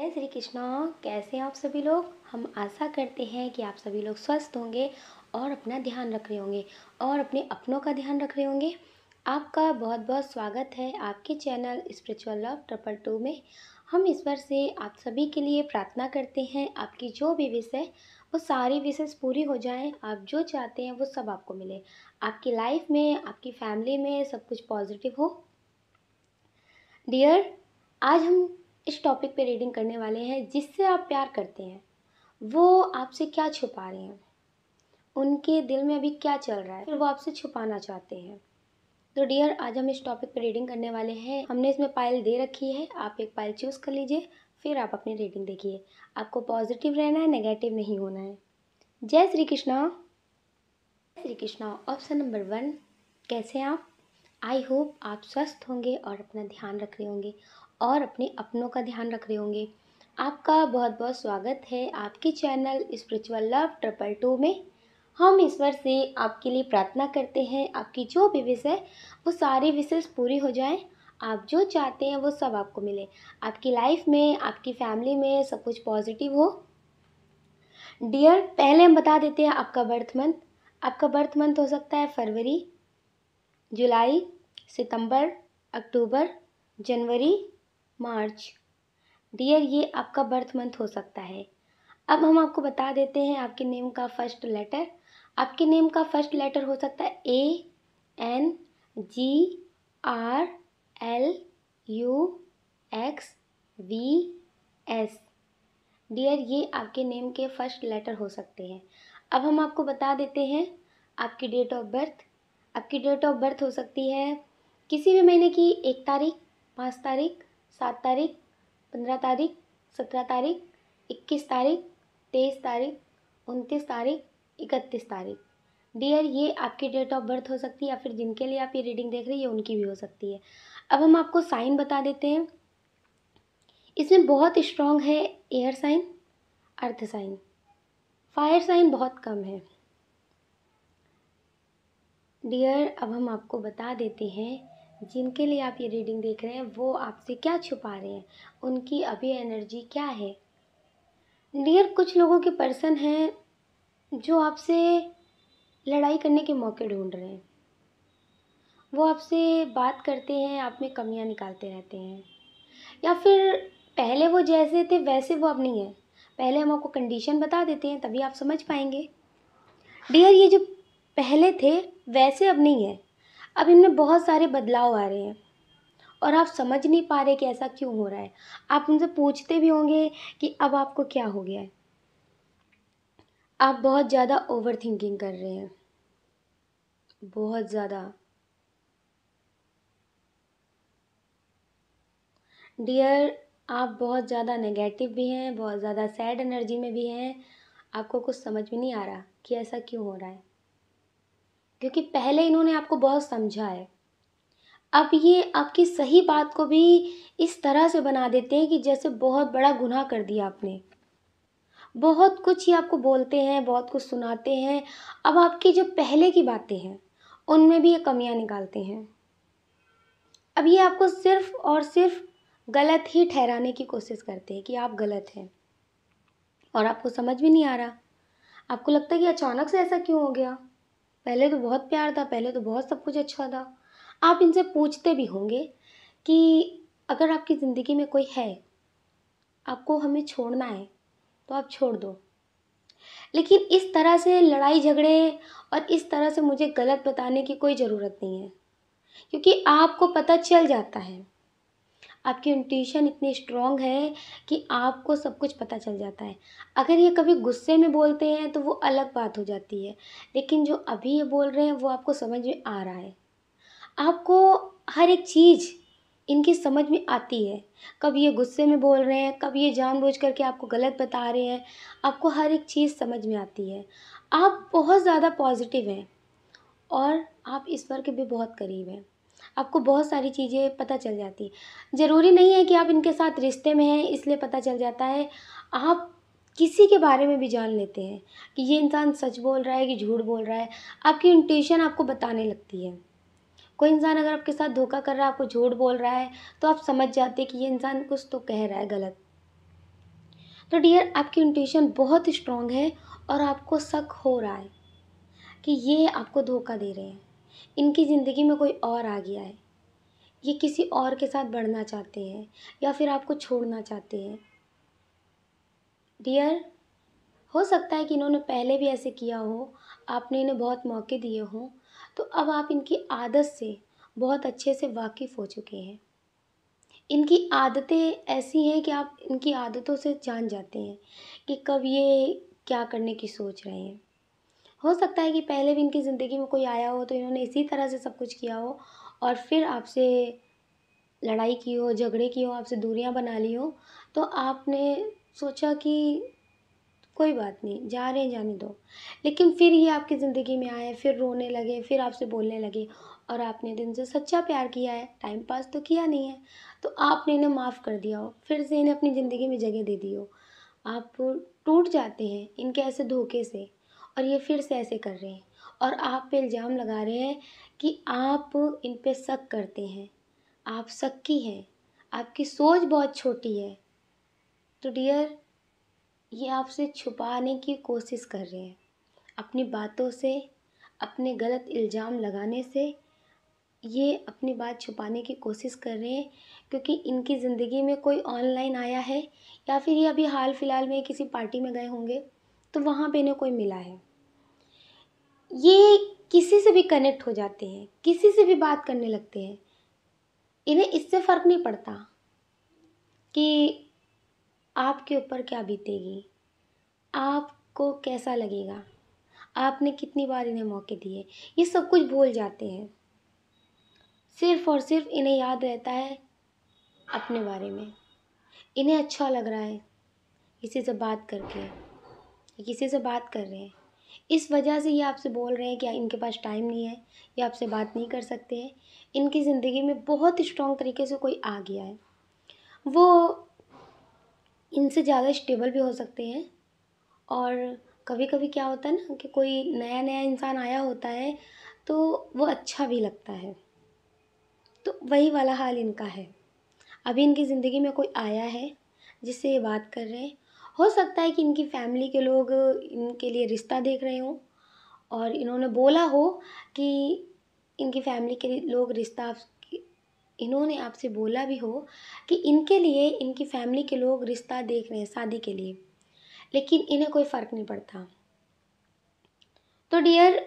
जय श्री कृष्णा कैसे हैं आप सभी लोग हम आशा करते हैं कि आप सभी लोग स्वस्थ होंगे और अपना ध्यान रख रहे होंगे और अपने अपनों का ध्यान रख रहे होंगे आपका बहुत बहुत स्वागत है आपके channel spiritual love triple two में हम ईश्वर से आप सभी के लिए प्रार्थना करते हैं आपकी जो भी विश है वो सारी विशेष पूरी हो जाए आप जो चाहते हैं वो सब आपको मिले आपकी लाइफ में आपकी फैमिली में सब कुछ पॉजिटिव हो डियर आज हम इस टॉपिक पे रीडिंग करने वाले हैं जिससे आप प्यार करते हैं वो आपसे क्या छुपा रहे हैं उनके दिल में अभी क्या चल रहा है फिर वो आपसे छुपाना चाहते हैं तो डियर आज हम इस टॉपिक पर रीडिंग करने वाले हैं हमने इसमें पायल दे रखी है आप एक पायल चूज़ कर लीजिए फिर आप अपनी रीडिंग देखिए आपको पॉजिटिव रहना है नेगेटिव नहीं होना है जय श्री कृष्णा जय Shri Krishna option number one कैसे हैं आप आई होप आप स्वस्थ होंगे और अपना ध्यान रख रहे होंगे और अपने अपनों का ध्यान रख रहे होंगे आपका बहुत बहुत स्वागत है आपके channel spiritual love triple two में हम ईश्वर से आपके लिए प्रार्थना करते हैं आपकी जो भी विश है वो सारी विशेष पूरी हो जाए आप जो चाहते हैं वो सब आपको मिले आपकी लाइफ में आपकी फैमिली में सब कुछ पॉजिटिव हो डियर पहले हम बता देते हैं आपका बर्थ मंथ आपका बर्थ मंथ हो सकता है फरवरी जुलाई सितंबर अक्टूबर जनवरी मार्च डियर ये आपका बर्थ मंथ हो सकता है अब हम आपको बता देते हैं आपके नेम का फर्स्ट लेटर आपके नेम का फर्स्ट लेटर हो सकता है A N G R L U X V S dear ये आपके नेम के फर्स्ट लेटर हो सकते हैं अब हम आपको बता देते हैं आपकी डेट ऑफ बर्थ आपकी डेट ऑफ बर्थ हो सकती है किसी भी महीने की एक तारीख पाँच तारीख सात तारीख पंद्रह तारीख सत्रह तारीख इक्कीस तारीख तेईस तारीख उनतीस तारीख इकतीस तारीख डियर ये आपकी डेट ऑफ बर्थ हो सकती है या फिर जिनके लिए आप ये रीडिंग देख रहे हैं ये उनकी भी हो सकती है अब हम आपको साइन बता देते हैं इसमें बहुत स्ट्रॉन्ग है air sign earth sign fire sign बहुत कम है डियर अब हम आपको बता देते हैं जिनके लिए आप ये रीडिंग देख रहे हैं वो आपसे क्या छुपा रहे हैं उनकी अभी एनर्जी क्या है डियर कुछ लोगों के पर्सन हैं जो आपसे लड़ाई करने के मौके ढूंढ रहे हैं वो आपसे बात करते हैं आप में कमियां निकालते रहते हैं या फिर पहले वो जैसे थे वैसे वो अब नहीं है पहले हम आपको कंडीशन बता देते हैं तभी आप समझ पाएंगे डियर ये जो पहले थे वैसे अब नहीं है अब इनमें बहुत सारे बदलाव आ रहे हैं और आप समझ नहीं पा रहे कि ऐसा क्यों हो रहा है आप उनसे पूछते भी होंगे कि अब आपको क्या हो गया है आप बहुत ज़्यादा ओवर थिंकिंग कर रहे हैं बहुत ज़्यादा डियर आप बहुत ज़्यादा नेगेटिव भी हैं बहुत ज़्यादा सैड एनर्जी में भी हैं आपको कुछ समझ में नहीं आ रहा कि ऐसा क्यों हो रहा है क्योंकि पहले इन्होंने आपको बहुत समझा है अब ये आपकी सही बात को भी इस तरह से बना देते हैं कि जैसे बहुत बड़ा गुनाह कर दिया आपने बहुत कुछ ही आपको बोलते हैं बहुत कुछ सुनाते हैं अब आपकी जो पहले की बातें हैं उनमें भी ये कमियां निकालते हैं अब ये आपको सिर्फ और सिर्फ गलत ही ठहराने की कोशिश करते हैं कि आप गलत हैं और आपको समझ भी नहीं आ रहा आपको लगता है कि अचानक से ऐसा क्यों हो गया पहले तो बहुत प्यार था पहले तो बहुत सब कुछ अच्छा था आप इनसे पूछते भी होंगे कि अगर आपकी ज़िंदगी में कोई है आपको हमें छोड़ना है तो आप छोड़ दो लेकिन इस तरह से लड़ाई झगड़े और इस तरह से मुझे गलत बताने की कोई ज़रूरत नहीं है क्योंकि आपको पता चल जाता है आपकी इंट्यूशन इतनी स्ट्रॉन्ग है कि आपको सब कुछ पता चल जाता है अगर ये कभी गुस्से में बोलते हैं तो वो अलग बात हो जाती है लेकिन जो अभी ये बोल रहे हैं वो आपको समझ में आ रहा है आपको हर एक चीज़ इनकी समझ में आती है कब ये गुस्से में बोल रहे हैं कब ये जानबूझ करके आपको गलत बता रहे हैं आपको हर एक चीज़ समझ में आती है आप बहुत ज़्यादा पॉजिटिव हैं और आप ईश्वर के भी बहुत करीब हैं आपको बहुत सारी चीज़ें पता चल जाती ज़रूरी नहीं है कि आप इनके साथ रिश्ते में हैं इसलिए पता चल जाता है आप किसी के बारे में भी जान लेते हैं कि ये इंसान सच बोल रहा है कि झूठ बोल रहा है आपकी इंट्यूशन आपको बताने लगती है कोई इंसान अगर आपके साथ धोखा कर रहा है आपको झूठ बोल रहा है तो आप समझ जाते हैं कि ये इंसान कुछ तो कह रहा है गलत तो डियर आपकी इंट्यूशन बहुत स्ट्रॉन्ग है और आपको शक हो रहा है कि ये आपको धोखा दे रहे हैं इनकी ज़िंदगी में कोई और आ गया है ये किसी और के साथ बढ़ना चाहते हैं या फिर आपको छोड़ना चाहते हैं डियर हो सकता है कि इन्होंने पहले भी ऐसे किया हो आपने इन्हें बहुत मौके दिए हों तो अब आप इनकी आदत से बहुत अच्छे से वाकिफ़ हो चुके हैं इनकी आदतें ऐसी हैं कि आप इनकी आदतों से जान जाते हैं कि कब ये क्या करने की सोच रहे हैं हो सकता है कि पहले भी इनकी ज़िंदगी में कोई आया हो तो इन्होंने इसी तरह से सब कुछ किया हो और फिर आपसे लड़ाई की हो झगड़े की हो आपसे दूरियाँ बना ली हो तो आपने सोचा कि कोई बात नहीं जा रहे हैं जाने दो लेकिन फिर ये आपकी ज़िंदगी में आए फिर रोने लगे फिर आपसे बोलने लगे और आपने दिन से सच्चा प्यार किया है टाइम पास तो किया नहीं है तो आपने इन्हें माफ़ कर दिया हो फिर से इन्हें अपनी ज़िंदगी में जगह दे दी हो आप टूट जाते हैं इनके ऐसे धोखे से और ये फिर से ऐसे कर रहे हैं और आप पे इल्ज़ाम लगा रहे हैं कि आप इन पे शक करते हैं आप शक्की हैं आपकी सोच बहुत छोटी है तो डियर ये आपसे छुपाने की कोशिश कर रहे हैं अपनी बातों से अपने गलत इल्ज़ाम लगाने से ये अपनी बात छुपाने की कोशिश कर रहे हैं क्योंकि इनकी ज़िंदगी में कोई ऑनलाइन आया है या फिर ये अभी हाल फिलहाल में किसी पार्टी में गए होंगे तो वहाँ पे इन्हें कोई मिला है ये किसी से भी कनेक्ट हो जाते हैं किसी से भी बात करने लगते हैं इन्हें इससे फ़र्क नहीं पड़ता कि आपके ऊपर क्या बीतेगी आपको कैसा लगेगा आपने कितनी बार इन्हें मौके दिए ये सब कुछ भूल जाते हैं सिर्फ और सिर्फ इन्हें याद रहता है अपने बारे में इन्हें अच्छा लग रहा है किसी से बात करके किसी से बात कर रहे हैं इस वजह से ये आपसे बोल रहे हैं कि इनके पास टाइम नहीं है ये आपसे बात नहीं कर सकते हैं इनकी ज़िंदगी में बहुत स्ट्रॉन्ग तरीके से कोई आ गया है वो इनसे ज़्यादा स्टेबल भी हो सकते हैं और कभी कभी क्या होता है ना कि कोई नया नया इंसान आया होता है तो वो अच्छा भी लगता है तो वही वाला हाल इनका है अभी इनकी ज़िंदगी में कोई आया है जिससे ये बात कर रहे हैं हो सकता है कि इनकी फैमिली के लोग इनके लिए रिश्ता देख रहे हों और इन्होंने बोला हो कि इनकी फैमिली के लोग रिश्ता इन्होंने आपसे बोला भी हो कि इनके लिए इनकी फैमिली के लोग रिश्ता देख रहे हैं शादी के लिए लेकिन इन्हें कोई फ़र्क नहीं पड़ता तो डियर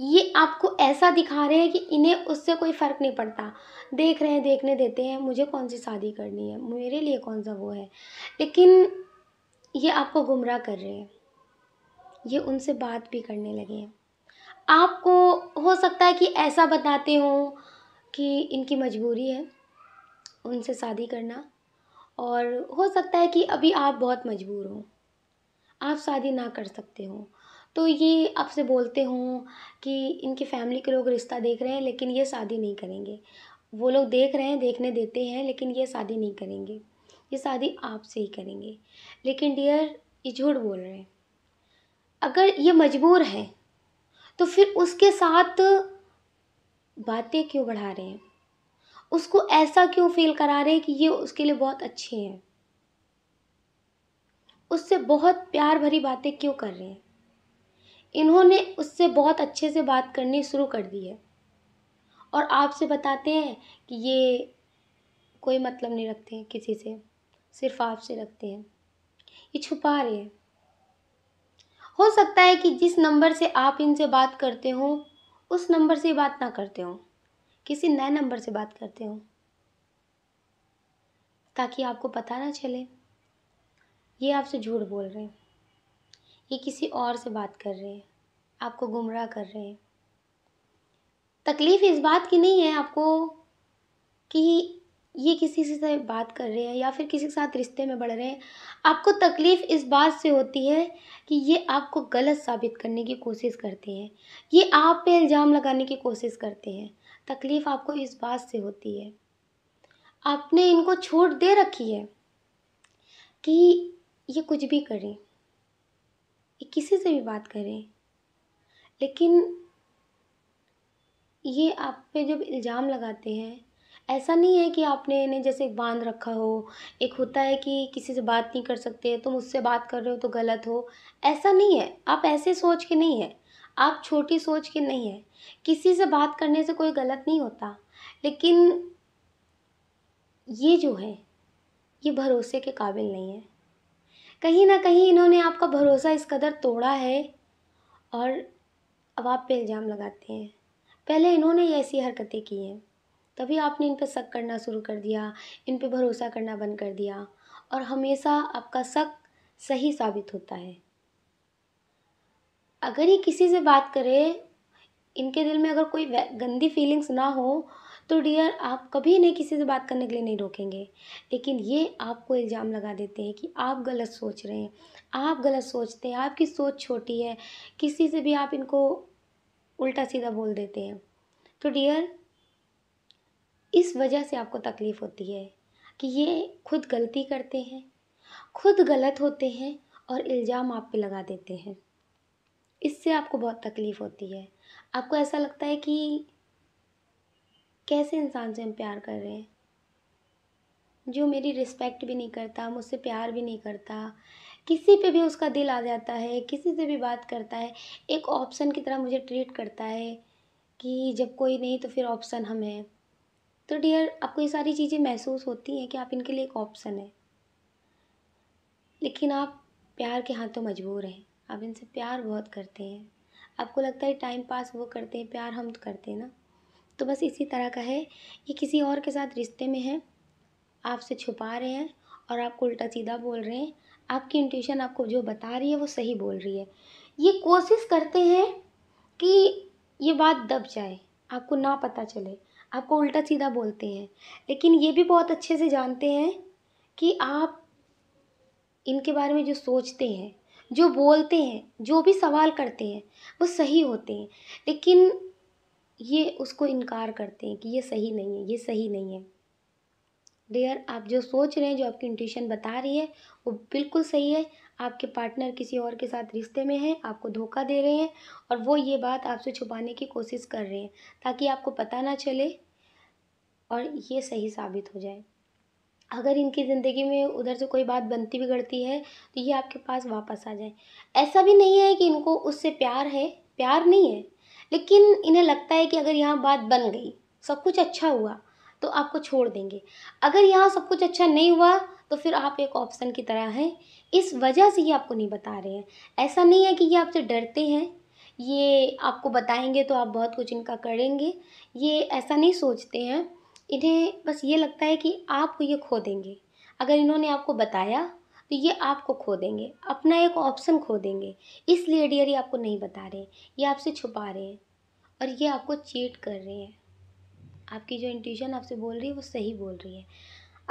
ये आपको ऐसा दिखा रहे हैं कि इन्हें उससे कोई फ़र्क नहीं पड़ता देख रहे हैं देखने देते हैं मुझे कौन सी शादी करनी है मेरे लिए कौन सा वो है लेकिन ये आपको गुमराह कर रहे हैं ये उनसे बात भी करने लगे हैं आपको हो सकता है कि ऐसा बताते हों कि इनकी मजबूरी है उनसे शादी करना और हो सकता है कि अभी आप बहुत मजबूर हो आप शादी ना कर सकते हो तो ये आपसे बोलते हों कि इनकी फैमिली के लोग रिश्ता देख रहे हैं लेकिन ये शादी नहीं करेंगे वो लोग देख रहे हैं देखने देते हैं लेकिन ये शादी नहीं करेंगे ये शादी आपसे ही करेंगे लेकिन डियर ये झूठ बोल रहे हैं अगर ये मजबूर है तो फिर उसके साथ बातें क्यों बढ़ा रहे हैं उसको ऐसा क्यों फील करा रहे हैं कि ये उसके लिए बहुत अच्छे हैं उससे बहुत प्यार भरी बातें क्यों कर रहे हैं इन्होंने उससे बहुत अच्छे से बात करनी शुरू कर दी है और आपसे बताते हैं कि ये कोई मतलब नहीं रखते हैं किसी से सिर्फ आपसे रखते हैं ये छुपा रहे हैं हो सकता है कि जिस नंबर से आप इनसे बात करते हो उस नंबर से बात ना करते हो किसी नए नंबर से बात करते हो ताकि आपको पता ना चले ये आपसे झूठ बोल रहे हैं ये किसी और से बात कर रहे हैं आपको गुमराह कर रहे हैं तकलीफ़ इस बात की नहीं है आपको कि ये किसी से बात कर रहे हैं या फिर किसी के साथ रिश्ते में बढ़ रहे हैं आपको तकलीफ़ इस बात से होती है कि ये आपको गलत साबित करने की कोशिश करते हैं ये आप पे इल्ज़ाम लगाने की कोशिश करते हैं तकलीफ़ आपको इस बात से होती है आपने इनको छूट दे रखी है कि ये कुछ भी करें ये किसी से भी बात करें लेकिन ये आप पे जब इल्ज़ाम लगाते हैं ऐसा नहीं है कि आपने इन्हें जैसे बांध रखा हो एक होता है कि किसी से बात नहीं कर सकते तुम उससे बात कर रहे हो तो गलत हो ऐसा नहीं है आप ऐसे सोच के नहीं है आप छोटी सोच के नहीं है किसी से बात करने से कोई गलत नहीं होता लेकिन ये जो है ये भरोसे के काबिल नहीं है कहीं ना कहीं इन्होंने आपका भरोसा इस कदर तोड़ा है और अब आप पे इल्ज़ाम लगाते हैं पहले इन्होंने ऐसी हरकतें की हैं तभी आपने इन पर शक करना शुरू कर दिया इन पर भरोसा करना बंद कर दिया और हमेशा आपका शक सही साबित होता है अगर ये किसी से बात करे इनके दिल में अगर कोई गंदी फीलिंग्स ना हो तो डियर आप कभी नहीं किसी से बात करने के लिए नहीं रोकेंगे लेकिन ये आपको इल्ज़ाम लगा देते हैं कि आप गलत सोच रहे हैं आप गलत सोचते हैं आपकी सोच छोटी है किसी से भी आप इनको उल्टा सीधा बोल देते हैं तो डियर इस वजह से आपको तकलीफ़ होती है कि ये खुद गलती करते हैं खुद गलत होते हैं और इल्ज़ाम आप पे लगा देते हैं इससे आपको बहुत तकलीफ़ होती है आपको ऐसा लगता है कि कैसे इंसान से हम प्यार कर रहे हैं जो मेरी रिस्पेक्ट भी नहीं करता मुझसे प्यार भी नहीं करता किसी पे भी उसका दिल आ जाता है किसी से भी बात करता है एक ऑप्शन की तरह मुझे ट्रीट करता है कि जब कोई नहीं तो फिर ऑप्शन हम हैं तो डियर आपको ये सारी चीज़ें महसूस होती हैं कि आप इनके लिए एक ऑप्शन है लेकिन आप प्यार के हाथ तो मजबूर हैं आप इनसे प्यार बहुत करते हैं आपको लगता है टाइम पास वो करते हैं प्यार हम तो करते हैं ना तो बस इसी तरह का है ये किसी और के साथ रिश्ते में है आपसे छुपा रहे हैं और आपको उल्टा सीधा बोल रहे हैं आपकी इंट्यूशन आपको जो बता रही है वो सही बोल रही है ये कोशिश करते हैं कि ये बात दब जाए आपको ना पता चले आपको उल्टा सीधा बोलते हैं लेकिन ये भी बहुत अच्छे से जानते हैं कि आप इनके बारे में जो सोचते हैं जो बोलते हैं जो भी सवाल करते हैं वो सही होते हैं लेकिन ये उसको इनकार करते हैं कि ये सही नहीं है ये सही नहीं है डियर आप जो सोच रहे हैं जो आपकी इंट्यूशन बता रही है वो बिल्कुल सही है आपके पार्टनर किसी और के साथ रिश्ते में हैं आपको धोखा दे रहे हैं और वो ये बात आपसे छुपाने की कोशिश कर रहे हैं ताकि आपको पता ना चले और ये सही साबित हो जाए अगर इनकी ज़िंदगी में उधर से कोई बात बनती बिगड़ती है तो ये आपके पास वापस आ जाए ऐसा भी नहीं है कि इनको उससे प्यार है प्यार नहीं है लेकिन इन्हें लगता है कि अगर यहाँ बात बन गई सब कुछ अच्छा हुआ तो आपको छोड़ देंगे अगर यहाँ सब कुछ अच्छा नहीं हुआ तो फिर आप एक ऑप्शन की तरह हैं इस वजह से ये आपको नहीं बता रहे हैं ऐसा नहीं है कि ये आपसे डरते हैं ये आपको बताएंगे तो आप बहुत कुछ इनका करेंगे ये ऐसा नहीं सोचते हैं इन्हें बस ये लगता है कि आपको ये खो देंगे अगर इन्होंने आपको बताया तो ये आपको खो देंगे अपना एक ऑप्शन खो देंगे इसलिए डियर ये आपको नहीं बता रहे ये आपसे छुपा रहे हैं और ये आपको चीट कर रहे हैं आपकी जो इंट्यूशन आपसे बोल रही है वो सही बोल रही है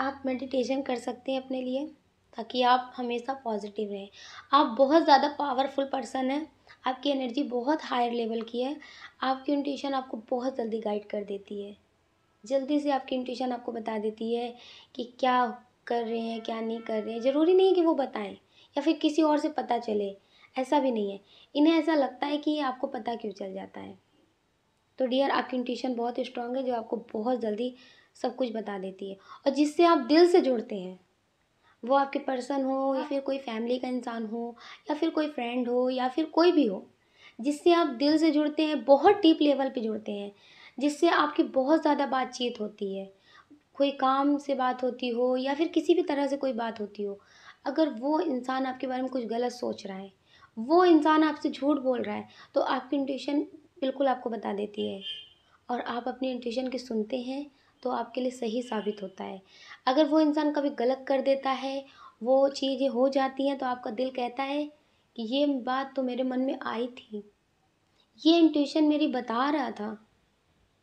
आप मेडिटेशन कर सकते हैं अपने लिए ताकि आप हमेशा पॉजिटिव रहें आप बहुत ज़्यादा पावरफुल पर्सन हैं आपकी एनर्जी बहुत हायर लेवल की है आपकी इंट्यूशन आपको बहुत जल्दी गाइड कर देती है जल्दी से आपकी इंट्यूशन आपको बता देती है कि क्या कर रहे हैं क्या नहीं कर रहे हैं ज़रूरी नहीं कि वो बताएं या फिर किसी और से पता चले ऐसा भी नहीं है इन्हें ऐसा लगता है कि आपको पता क्यों चल जाता है तो डियर आपकी इंट्यूशन बहुत स्ट्रांग है जो आपको बहुत जल्दी सब कुछ बता देती है और जिससे आप दिल से जुड़ते हैं वो आपके पर्सन हो या हाँ। फिर कोई फैमिली का इंसान हो या फिर कोई फ्रेंड हो या फिर कोई भी हो जिससे आप दिल से जुड़ते हैं बहुत डीप लेवल पे जुड़ते हैं जिससे आपकी बहुत ज़्यादा बातचीत होती है कोई काम से बात होती हो या फिर किसी भी तरह से कोई बात होती हो अगर वो इंसान आपके बारे में कुछ गलत सोच रहा है वो इंसान आपसे झूठ बोल रहा है तो आपकी इंट्यूशन बिल्कुल आपको बता देती है और आप अपने इंट्यूशन की सुनते हैं तो आपके लिए सही साबित होता है अगर वो इंसान कभी गलत कर देता है वो चीज़ें हो जाती हैं तो आपका दिल कहता है कि ये बात तो मेरे मन में आई थी ये इंट्यूशन मेरी बता रहा था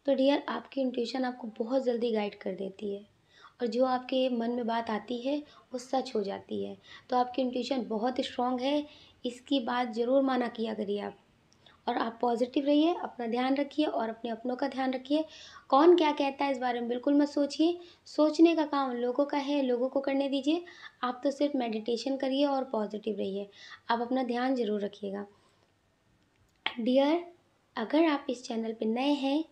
तो डियर आपकी इंट्यूशन आपको बहुत जल्दी गाइड कर देती है और जो आपके मन में बात आती है वो सच हो जाती है तो आपकी इंट्यूशन बहुत स्ट्रॉन्ग है इसकी बात ज़रूर माना किया करिए आप और आप पॉजिटिव रहिए अपना ध्यान रखिए और अपने अपनों का ध्यान रखिए कौन क्या कहता है इस बारे में बिल्कुल मत सोचिए सोचने का काम लोगों का है लोगों को करने दीजिए आप तो सिर्फ मेडिटेशन करिए और पॉजिटिव रहिए आप अपना ध्यान ज़रूर रखिएगा डियर अगर आप इस चैनल पर नए हैं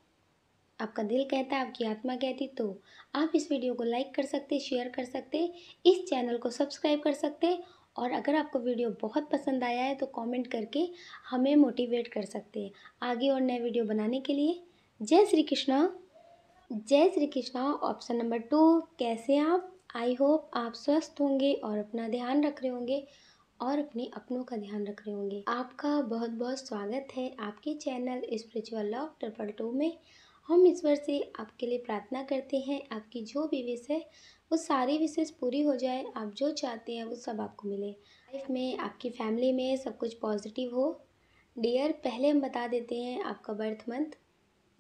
आपका दिल कहता है आपकी आत्मा कहती तो आप इस वीडियो को लाइक कर सकते शेयर कर सकते इस चैनल को सब्सक्राइब कर सकते और अगर आपको वीडियो बहुत पसंद आया है तो कमेंट करके हमें मोटिवेट कर सकते हैं आगे और नए वीडियो बनाने के लिए जय श्री कृष्णा जय Shri Krishna option number two कैसे हैं आप आई होप आप स्वस्थ होंगे और अपना ध्यान रख रहे होंगे और अपने अपनों का ध्यान रख रहे होंगे आपका बहुत बहुत स्वागत है आपके channel spiritual love triple two में हम ईश्वर से आपके लिए प्रार्थना करते हैं आपकी जो भी विश है वो सारी विशेष पूरी हो जाए आप जो चाहते हैं वो सब आपको मिले लाइफ में आपकी फैमिली में सब कुछ पॉजिटिव हो डियर पहले हम बता देते हैं आपका बर्थ मंथ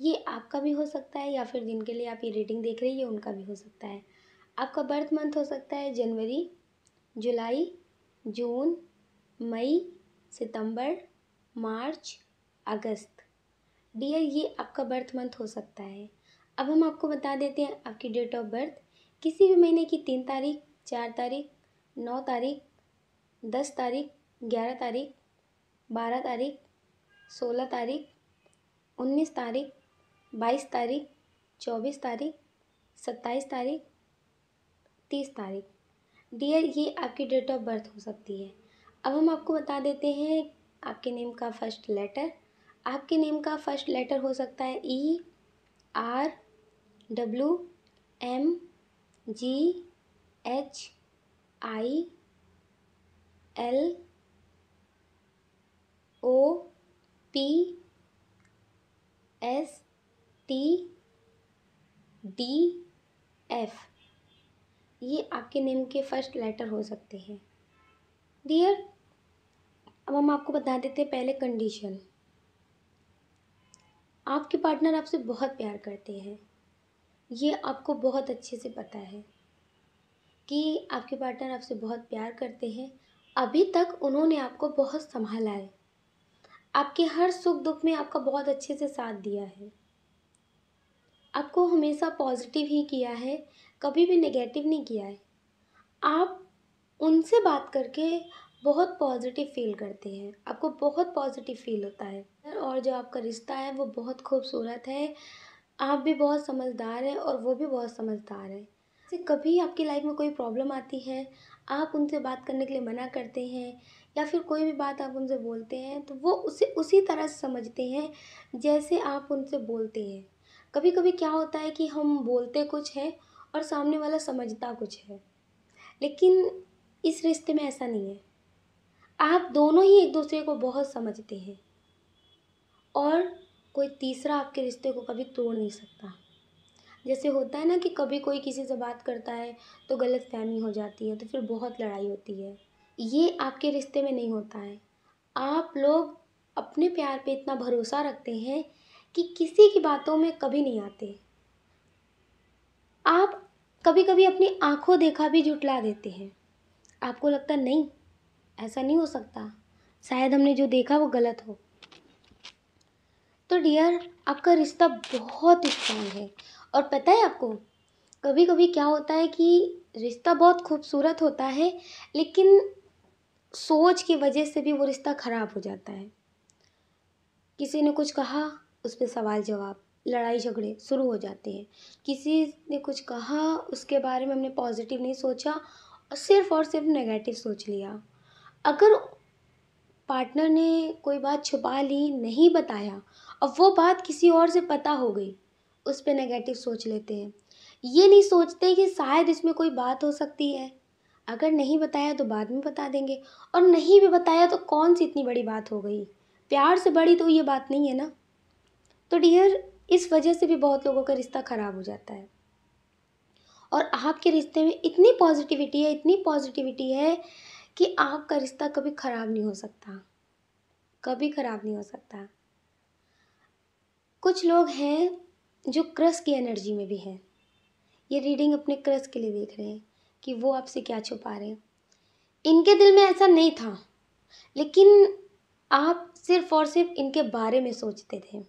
ये आपका भी हो सकता है या फिर जिनके लिए आप ये रीडिंग देख रही है उनका भी हो सकता है आपका बर्थ मंथ हो सकता है जनवरी जुलाई जून मई सितंबर मार्च अगस्त डियर ये आपका बर्थ मंथ हो सकता है अब हम आपको बता देते हैं आपकी डेट ऑफ बर्थ किसी भी महीने की तीन तारीख चार तारीख नौ तारीख दस तारीख ग्यारह तारीख बारह तारीख सोलह तारीख उन्नीस तारीख बाईस तारीख चौबीस तारीख सत्ताईस तारीख तीस तारीख डियर ये आपकी डेट ऑफ बर्थ हो सकती है अब हम आपको बता देते हैं आपके नेम का फर्स्ट लेटर आपके नेम का फर्स्ट लेटर हो सकता है E R W M G H I L O P S T D F ये आपके नेम के फर्स्ट लेटर हो सकते हैं डियर अब हम आपको बता देते हैं पहले कंडीशन आपके पार्टनर आपसे बहुत प्यार करते हैं ये आपको बहुत अच्छे से पता है कि आपके पार्टनर आपसे बहुत प्यार करते हैं अभी तक उन्होंने आपको बहुत संभाला है आपके हर सुख दुख में आपका बहुत अच्छे से साथ दिया है आपको हमेशा पॉजिटिव ही किया है कभी भी नेगेटिव नहीं किया है आप उनसे बात करके बहुत पॉजिटिव फील करते हैं आपको बहुत पॉजिटिव फील होता है और जो आपका रिश्ता है वो बहुत खूबसूरत है आप भी बहुत समझदार हैं और वो भी बहुत समझदार है जैसे कभी आपकी लाइफ में कोई प्रॉब्लम आती है आप उनसे बात करने के लिए मना करते हैं या फिर कोई भी बात आप उनसे बोलते हैं तो वो उसे उसी तरह से समझते हैं जैसे आप उनसे बोलते हैं कभी कभी क्या होता है कि हम बोलते कुछ है और सामने वाला समझता कुछ है लेकिन इस रिश्ते में ऐसा नहीं है आप दोनों ही एक दूसरे को बहुत समझते हैं और कोई तीसरा आपके रिश्ते को कभी तोड़ नहीं सकता जैसे होता है ना कि कभी कोई किसी से बात करता है तो गलत फहमी हो जाती है तो फिर बहुत लड़ाई होती है ये आपके रिश्ते में नहीं होता है आप लोग अपने प्यार पे इतना भरोसा रखते हैं कि किसी की बातों में कभी नहीं आते आप कभी कभी अपनी आंखों देखा भी जुटला देते हैं आपको लगता नहीं ऐसा नहीं हो सकता शायद हमने जो देखा वो गलत हो तो डियर आपका रिश्ता बहुत स्ट्रांग है और पता है आपको कभी कभी क्या होता है कि रिश्ता बहुत खूबसूरत होता है लेकिन सोच की वजह से भी वो रिश्ता ख़राब हो जाता है किसी ने कुछ कहा उस पर सवाल जवाब लड़ाई झगड़े शुरू हो जाते हैं किसी ने कुछ कहा उसके बारे में हमने पॉजिटिव नहीं सोचा और सिर्फ और सिर्फ नेगेटिव सोच लिया अगर पार्टनर ने कोई बात छुपा ली नहीं बताया अब वो बात किसी और से पता हो गई उस पर नेगेटिव सोच लेते हैं ये नहीं सोचते कि शायद इसमें कोई बात हो सकती है अगर नहीं बताया तो बाद में बता देंगे और नहीं भी बताया तो कौन सी इतनी बड़ी बात हो गई प्यार से बड़ी तो ये बात नहीं है ना तो डियर इस वजह से भी बहुत लोगों का रिश्ता ख़राब हो जाता है और आपके रिश्ते में इतनी पॉजिटिविटी है इतनी पॉजिटिविटी है कि आपका रिश्ता कभी ख़राब नहीं हो सकता कभी ख़राब नहीं हो सकता कुछ लोग हैं जो क्रस की एनर्जी में भी हैं ये रीडिंग अपने क्रस के लिए देख रहे हैं कि वो आपसे क्या छुपा रहे हैं इनके दिल में ऐसा नहीं था लेकिन आप सिर्फ और सिर्फ इनके बारे में सोचते थे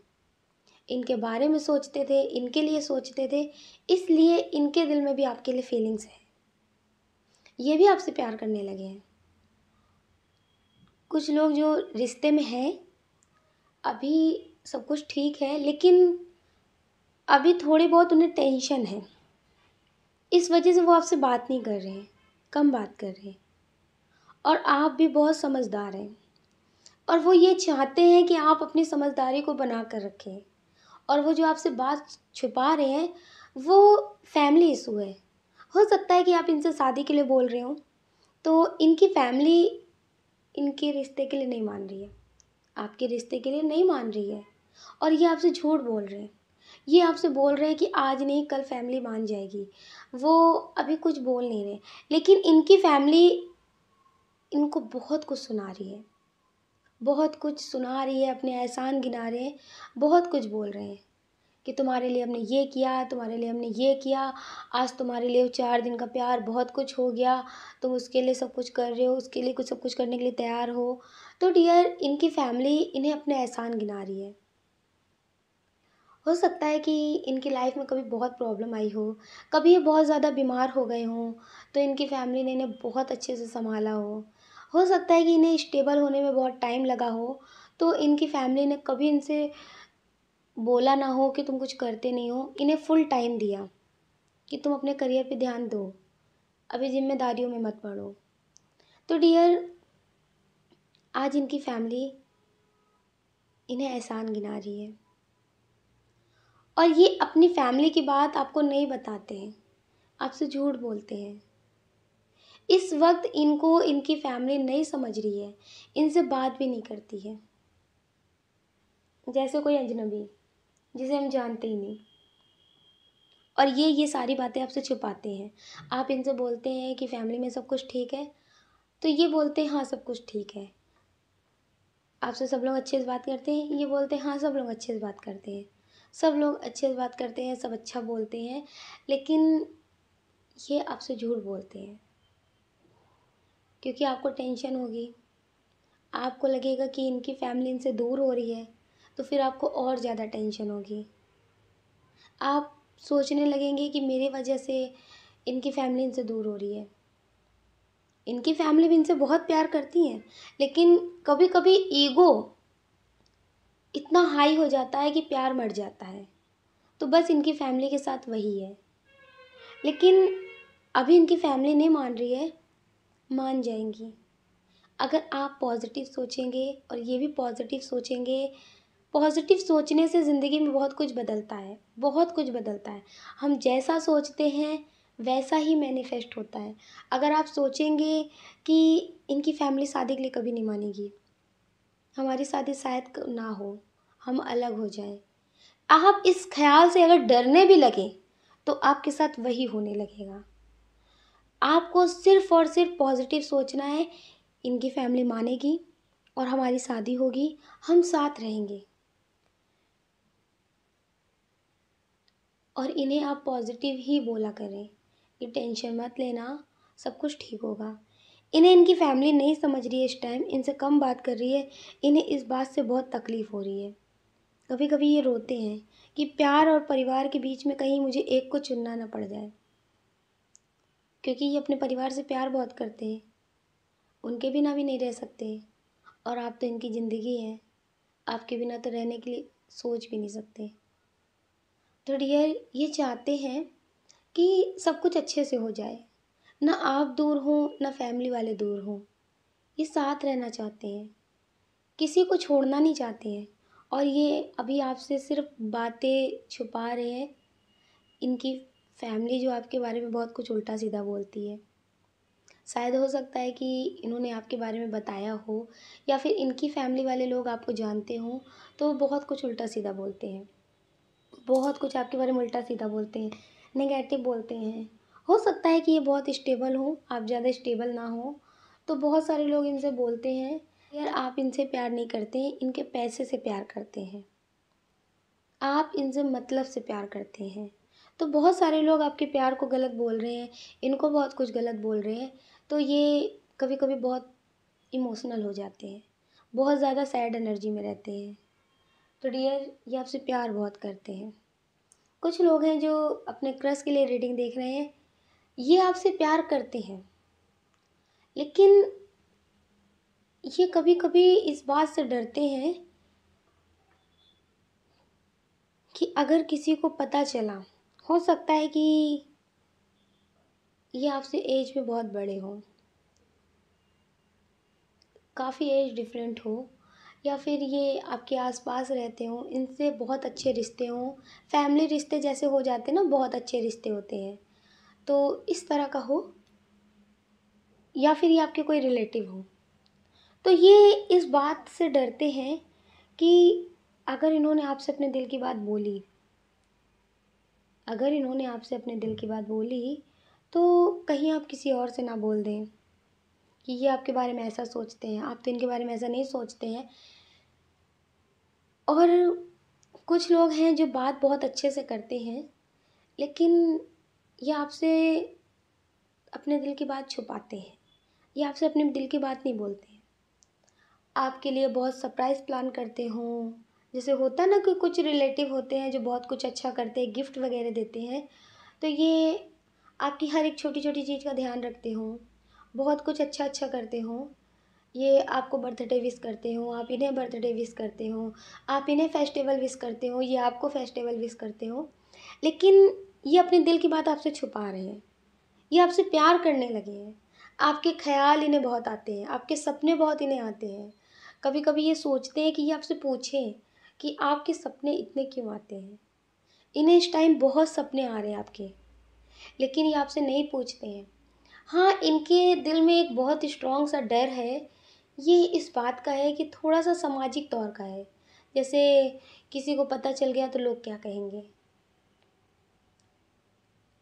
इनके बारे में सोचते थे इनके लिए सोचते थे इसलिए इनके दिल में भी आपके लिए फीलिंग्स हैं ये भी आपसे प्यार करने लगे हैं कुछ लोग जो रिश्ते में हैं अभी सब कुछ ठीक है लेकिन अभी थोड़ी बहुत उन्हें टेंशन है इस वजह से वो आपसे बात नहीं कर रहे हैं कम बात कर रहे हैं और आप भी बहुत समझदार हैं और वो ये चाहते हैं कि आप अपनी समझदारी को बना कर रखें और वो जो आपसे बात छुपा रहे हैं वो फैमिली इशू है हो सकता है कि आप इनसे शादी के लिए बोल रहे हो तो इनकी फैमिली इनके रिश्ते के लिए नहीं मान रही है आपके रिश्ते के लिए नहीं मान रही है और ये आपसे झूठ बोल रहे हैं ये आपसे बोल रहे हैं कि आज नहीं कल फैमिली मान जाएगी वो अभी कुछ बोल नहीं रहे लेकिन इनकी फैमिली इनको बहुत कुछ सुना रही है बहुत कुछ सुना रही है अपने एहसान गिना रहे हैं बहुत कुछ बोल रहे हैं कि तुम्हारे लिए हमने ये किया तुम्हारे लिए हमने ये किया आज तुम्हारे लिए चार दिन का प्यार बहुत कुछ हो गया तुम उसके लिए सब कुछ कर रहे हो उसके लिए कुछ सब कुछ करने के लिए तैयार हो तो डियर इनकी फैमिली इन्हें अपने एहसान गिना रही है हो सकता है कि इनकी लाइफ में कभी बहुत प्रॉब्लम आई हो कभी ये बहुत ज़्यादा बीमार हो गए हों तो इनकी फ़ैमिली ने इन्हें बहुत अच्छे से संभाला हो हो सकता है कि इन्हें स्टेबल होने में बहुत टाइम लगा हो तो इनकी फ़ैमिली ने कभी इनसे बोला ना हो कि तुम कुछ करते नहीं हो इन्हें फुल टाइम दिया कि तुम अपने करियर पे ध्यान दो अभी जिम्मेदारियों में मत पड़ो तो डियर आज इनकी फैमिली इन्हें एहसान गिना रही है और ये अपनी फैमिली की बात आपको नहीं बताते हैं आपसे झूठ बोलते हैं इस वक्त इनको इनकी फैमिली नहीं समझ रही है इनसे बात भी नहीं करती है जैसे कोई अजनबी जिसे हम जानते ही नहीं और ये ये सारी बातें आपसे छुपाते हैं आप इनसे बोलते हैं कि फैमिली में सब कुछ ठीक है तो ये बोलते हैं हाँ सब कुछ ठीक है आपसे सब लोग अच्छे से बात करते हैं ये बोलते हैं हाँ सब लोग अच्छे से बात करते हैं सब लोग अच्छे से बात करते हैं सब अच्छा बोलते हैं लेकिन ये आपसे झूठ बोलते हैं क्योंकि आपको टेंशन होगी आपको लगेगा कि इनकी फैमिली इनसे दूर हो रही है तो फिर आपको और ज़्यादा टेंशन होगी आप सोचने लगेंगे कि मेरी वजह से इनकी फैमिली इनसे दूर हो रही है इनकी फैमिली भी इनसे बहुत प्यार करती हैं लेकिन कभी कभी ईगो इतना हाई हो जाता है कि प्यार मर जाता है तो बस इनकी फैमिली के साथ वही है लेकिन अभी इनकी फैमिली नहीं मान रही है मान जाएंगी अगर आप पॉजिटिव सोचेंगे और ये भी पॉजिटिव सोचेंगे पॉजिटिव सोचने से ज़िंदगी में बहुत कुछ बदलता है बहुत कुछ बदलता है हम जैसा सोचते हैं वैसा ही मैनिफेस्ट होता है अगर आप सोचेंगे कि इनकी फैमिली शादी के लिए कभी नहीं मानेगी हमारी शादी शायद ना हो हम अलग हो जाएं आप इस ख्याल से अगर डरने भी लगे तो आपके साथ वही होने लगेगा आपको सिर्फ और सिर्फ पॉजिटिव सोचना है इनकी फैमिली मानेगी और हमारी शादी होगी हम साथ रहेंगे और इन्हें आप पॉजिटिव ही बोला करें कि टेंशन मत लेना सब कुछ ठीक होगा इन्हें इनकी फैमिली नहीं समझ रही है इस टाइम इनसे कम बात कर रही है इन्हें इस बात से बहुत तकलीफ़ हो रही है कभी कभी ये रोते हैं कि प्यार और परिवार के बीच में कहीं मुझे एक को चुनना ना पड़ जाए क्योंकि ये अपने परिवार से प्यार बहुत करते हैं उनके बिना भी नहीं रह सकते और आप तो इनकी ज़िंदगी है आपके बिना तो रहने के लिए सोच भी नहीं सकते तो डियर ये चाहते हैं कि सब कुछ अच्छे से हो जाए ना आप दूर हो ना फैमिली वाले दूर हों ये साथ रहना चाहते हैं किसी को छोड़ना नहीं चाहते हैं और ये अभी आपसे सिर्फ बातें छुपा रहे हैं इनकी फैमिली जो आपके बारे में बहुत कुछ उल्टा सीधा बोलती है शायद हो सकता है कि इन्होंने आपके बारे में बताया हो या फिर इनकी फैमिली वाले लोग आपको जानते हों तो बहुत कुछ उल्टा सीधा बोलते हैं बहुत कुछ आपके बारे में उल्टा सीधा बोलते हैं नेगेटिव बोलते हैं हो सकता है कि ये बहुत स्टेबल हों आप ज़्यादा स्टेबल ना हो तो बहुत सारे लोग इनसे बोलते हैं यार आप इनसे प्यार नहीं करते हैं इनके पैसे से प्यार करते हैं आप इनसे मतलब से प्यार करते हैं तो बहुत सारे लोग आपके प्यार को गलत बोल रहे हैं इनको बहुत कुछ गलत बोल रहे हैं तो ये कभी कभी बहुत इमोशनल हो जाते हैं बहुत ज़्यादा सैड एनर्जी में रहते हैं तो डियर ये आपसे प्यार बहुत करते हैं कुछ लोग हैं जो अपने क्रश के लिए रीडिंग देख रहे हैं ये आपसे प्यार करती है लेकिन ये कभी कभी इस बात से डरते हैं कि अगर किसी को पता चला हो सकता है कि ये आपसे एज में बहुत बड़े हों काफ़ी एज डिफरेंट हो या फिर ये आपके आसपास रहते हों इनसे बहुत अच्छे रिश्ते हों फैमिली रिश्ते जैसे हो जाते हैं ना बहुत अच्छे रिश्ते होते हैं तो इस तरह का हो या फिर ये आपके कोई रिलेटिव हो तो ये इस बात से डरते हैं कि अगर इन्होंने आपसे अपने दिल की बात बोली अगर इन्होंने आपसे अपने दिल की बात बोली तो कहीं आप किसी और से ना बोल दें कि ये आपके बारे में ऐसा सोचते हैं आप तो इनके बारे में ऐसा नहीं सोचते हैं और कुछ लोग हैं जो बात बहुत अच्छे से करते हैं लेकिन ये आपसे अपने दिल की बात छुपाते हैं ये आपसे अपने दिल की बात नहीं बोलते हैं आपके लिए बहुत सरप्राइज़ प्लान करते हों जैसे होता ना कि कुछ रिलेटिव होते हैं जो बहुत कुछ अच्छा करते हैं गिफ्ट वगैरह देते हैं तो ये आपकी हर एक छोटी छोटी चीज़ का ध्यान रखते हों बहुत कुछ अच्छा अच्छा करते हों ये आपको बर्थडे विश करते हों आप इन्हें बर्थडे विश करते हों आप इन्हें फेस्टिवल विश करते हों ये आपको फेस्टिवल विश करते हों लेकिन ये अपने दिल की बात आपसे छुपा रहे हैं ये आपसे प्यार करने लगे हैं आपके ख्याल इन्हें बहुत आते हैं आपके सपने बहुत इन्हें आते हैं कभी कभी ये सोचते हैं कि ये आपसे पूछें कि आपके सपने इतने क्यों आते हैं इन्हें इस टाइम बहुत सपने आ रहे हैं आपके लेकिन ये आपसे नहीं पूछते हैं हाँ इनके दिल में एक बहुत स्ट्रॉन्ग सा डर है ये इस बात का है कि थोड़ा सा सामाजिक तौर का है जैसे किसी को पता चल गया तो लोग क्या कहेंगे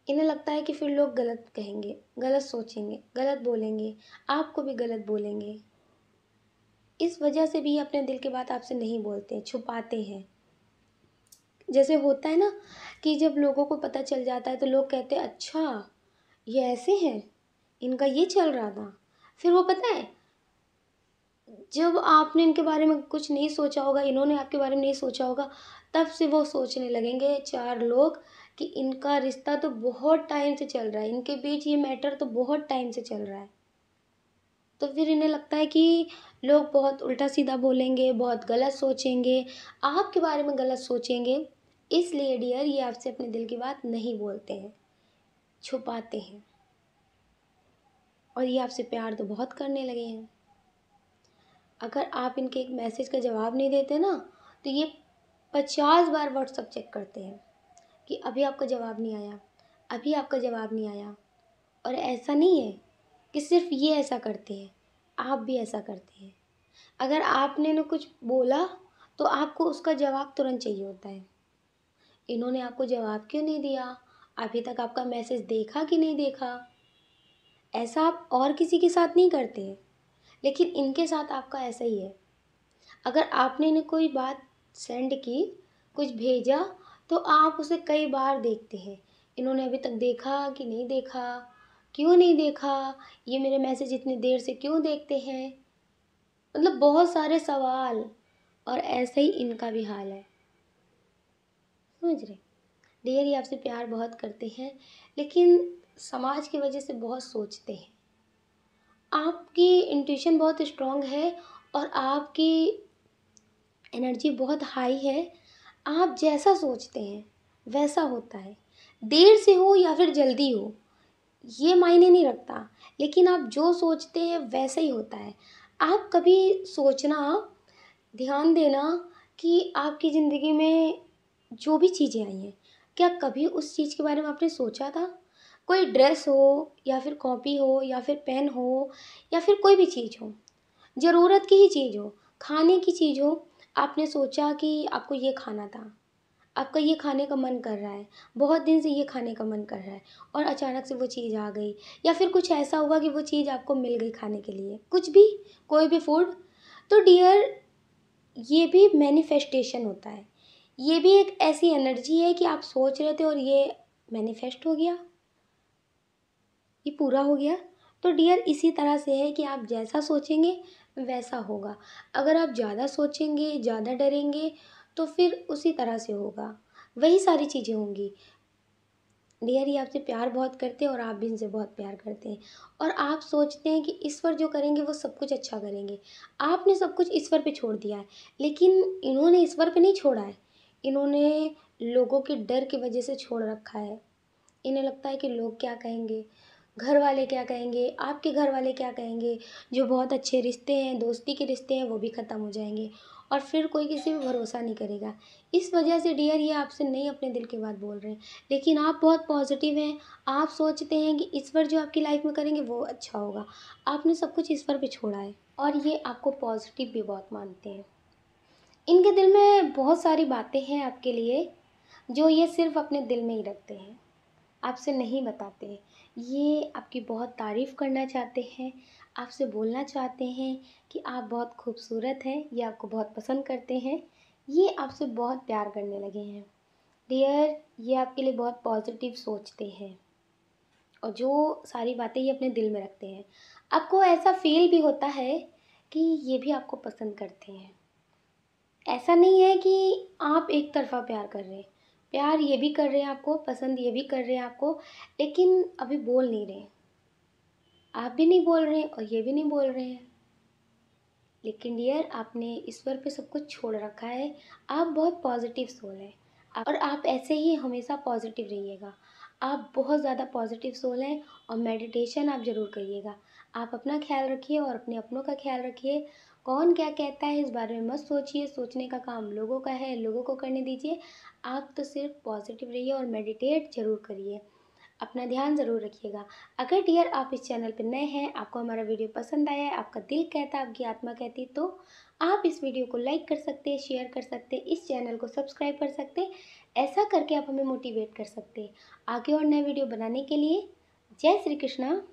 इन्हें लगता है कि फिर लोग गलत कहेंगे गलत सोचेंगे गलत बोलेंगे आपको भी गलत बोलेंगे इस वजह से भी अपने दिल की बात आपसे नहीं बोलते छुपाते हैं जैसे होता है ना कि जब लोगों को पता चल जाता है तो लोग कहते हैं अच्छा ये ऐसे हैं इनका ये चल रहा था फिर वो पता है जब आपने इनके बारे में कुछ नहीं सोचा होगा इन्होंने आपके बारे में नहीं सोचा होगा तब से वो सोचने लगेंगे चार लोग कि इनका रिश्ता तो बहुत टाइम से चल रहा है इनके बीच ये मैटर तो बहुत टाइम से चल रहा है तो फिर इन्हें लगता है कि लोग बहुत उल्टा सीधा बोलेंगे बहुत गलत सोचेंगे आपके बारे में गलत सोचेंगे इसलिए डियर ये आपसे अपने दिल की बात नहीं बोलते हैं छुपाते हैं और ये आपसे प्यार तो बहुत करने लगे हैं अगर आप इनके एक मैसेज का जवाब नहीं देते ना तो ये पचास बार व्हाट्सअप चेक करते हैं कि अभी आपका जवाब नहीं आया अभी आपका जवाब नहीं आया और ऐसा नहीं है कि सिर्फ ये ऐसा करते हैं आप भी ऐसा करते हैं अगर आपने ना कुछ बोला तो आपको उसका जवाब तुरंत चाहिए होता है इन्होंने आपको जवाब क्यों नहीं दिया अभी तक आपका मैसेज देखा कि नहीं देखा ऐसा आप और किसी के साथ नहीं करते लेकिन इनके साथ आपका ऐसा ही है अगर आपने ने कोई बात सेंड की कुछ भेजा तो आप उसे कई बार देखते हैं इन्होंने अभी तक देखा कि नहीं देखा क्यों नहीं देखा ये मेरे मैसेज इतनी देर से क्यों देखते हैं मतलब बहुत सारे सवाल और ऐसे ही इनका भी हाल है समझ रहे डियर ये आपसे प्यार बहुत करते हैं लेकिन समाज की वजह से बहुत सोचते हैं आपकी इंट्यूशन बहुत स्ट्रॉन्ग है और आपकी एनर्जी बहुत हाई है आप जैसा सोचते हैं वैसा होता है देर से हो या फिर जल्दी हो ये मायने नहीं रखता लेकिन आप जो सोचते हैं वैसा ही होता है आप कभी सोचना ध्यान देना कि आपकी ज़िंदगी में जो भी चीज़ें आई हैं क्या कभी उस चीज़ के बारे में आपने सोचा था कोई ड्रेस हो या फिर कॉपी हो या फिर पेन हो या फिर कोई भी चीज़ हो ज़रूरत की ही चीज़ हो खाने की चीज़ हो आपने सोचा कि आपको ये खाना था आपका ये खाने का मन कर रहा है बहुत दिन से ये खाने का मन कर रहा है और अचानक से वो चीज़ आ गई या फिर कुछ ऐसा हुआ कि वो चीज़ आपको मिल गई खाने के लिए कुछ भी कोई भी फूड तो डियर ये भी मैनिफेस्टेशन होता है ये भी एक ऐसी एनर्जी है कि आप सोच रहे थे और ये मैनिफेस्ट हो गया ये पूरा हो गया तो डियर इसी तरह से है कि आप जैसा सोचेंगे वैसा होगा अगर आप ज़्यादा सोचेंगे ज़्यादा डरेंगे तो फिर उसी तरह से होगा वही सारी चीज़ें होंगी डियर ये आपसे प्यार बहुत करते हैं और आप भी इनसे बहुत प्यार करते हैं और आप सोचते हैं कि ईश्वर जो करेंगे वो सब कुछ अच्छा करेंगे आपने सब कुछ ईश्वर पे छोड़ दिया है लेकिन इन्होंने ईश्वर पे नहीं छोड़ा है इन्होंने लोगों के डर की वजह से छोड़ रखा है इन्हें लगता है कि लोग क्या कहेंगे घर वाले क्या कहेंगे आपके घर वाले क्या कहेंगे जो बहुत अच्छे रिश्ते हैं दोस्ती के रिश्ते हैं वो भी ख़त्म हो जाएंगे और फिर कोई किसी पर भरोसा नहीं करेगा इस वजह से डियर ये आपसे नहीं अपने दिल के बात बोल रहे हैं लेकिन आप बहुत पॉजिटिव हैं आप सोचते हैं कि ईश्वर जो आपकी लाइफ में करेंगे वो अच्छा होगा आपने सब कुछ ईश्वर पर छोड़ा है और ये आपको पॉजिटिव भी बहुत मानते हैं इनके दिल में बहुत सारी बातें हैं आपके लिए जो ये सिर्फ अपने दिल में ही रखते हैं आपसे नहीं बताते हैं ये आपकी बहुत तारीफ़ करना चाहते हैं आपसे बोलना चाहते हैं कि आप बहुत खूबसूरत हैं ये आपको बहुत पसंद करते हैं ये आपसे बहुत प्यार करने लगे हैं डियर ये आपके लिए बहुत पॉजिटिव सोचते हैं और जो सारी बातें ये अपने दिल में रखते हैं आपको ऐसा फील भी होता है कि ये भी आपको पसंद करते हैं ऐसा नहीं है कि आप एक तरफा प्यार कर रहे हैं प्यार ये भी कर रहे हैं आपको पसंद ये भी कर रहे हैं आपको लेकिन अभी बोल नहीं रहे आप भी नहीं बोल रहे हैं और ये भी नहीं बोल रहे हैं लेकिन डियर आपने ईश्वर पे सब कुछ छोड़ रखा है आप बहुत पॉजिटिव सोल हैं और आप ऐसे ही हमेशा पॉजिटिव रहिएगा आप बहुत ज़्यादा पॉजिटिव सोल हैं और मेडिटेशन आप ज़रूर करिएगा आप अपना ख्याल रखिए और अपने अपनों का ख्याल रखिए कौन क्या कहता है इस बारे में मत सोचिए सोचने का काम लोगों का है लोगों को करने दीजिए आप तो सिर्फ पॉजिटिव रहिए और मेडिटेट जरूर करिए अपना ध्यान ज़रूर रखिएगा अगर डियर आप इस चैनल पर नए हैं आपको हमारा वीडियो पसंद आया है आपका दिल कहता है आपकी आत्मा कहती तो आप इस वीडियो को लाइक कर सकते हैं शेयर कर सकते हैं इस चैनल को सब्सक्राइब कर सकते हैं ऐसा करके आप हमें मोटिवेट कर सकते हैं आगे और नए वीडियो बनाने के लिए जय श्री कृष्णा